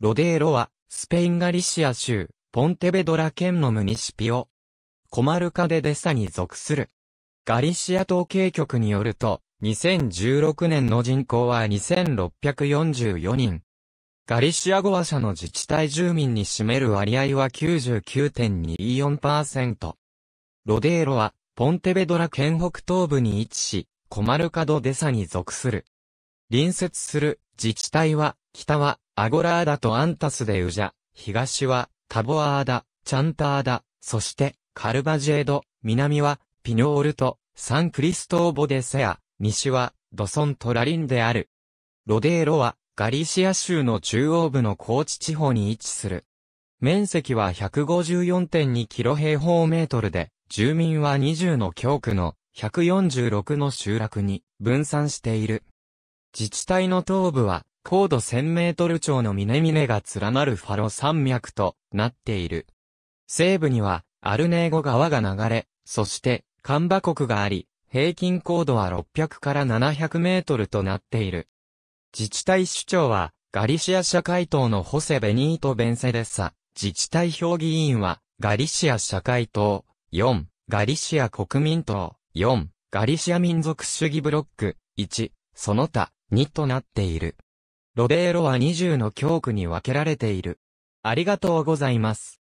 ロデーロは、スペインガリシア州、ポンテベドラ県のムニシピオ。コマルカデデサに属する。ガリシア統計局によると、2016年の人口は2644人。ガリシア語話者の自治体住民に占める割合は99.24%。ロデーロは、ポンテベドラ県北東部に位置し、コマルカドデサに属する。隣接する自治体は、北はアゴラーダとアンタスでウジャ、東は、タボアーダ、チャンターダ、そして、カルバジェード、南は、ピノールと、サンクリストーボデセア、西は、ドソントラリンである。ロデーロは、ガリシア州の中央部の高地地方に位置する。面積は154.2キロ平方メートルで、住民は20の教区の146の集落に分散している。自治体の東部は高度1000メートル超の峰々が連なるファロ山脈となっている。西部にはアルネーゴ川が流れ、そしてカンバ国があり、平均高度は600から700メートルとなっている。自治体首長はガリシア社会党のホセ・ベニート・ベンセデッサ。自治体評議員はガリシア社会党4、ガリシア国民党4、ガリシア民族主義ブロック1、その他2となっている。ロデーロは20の教区に分けられている。ありがとうございます。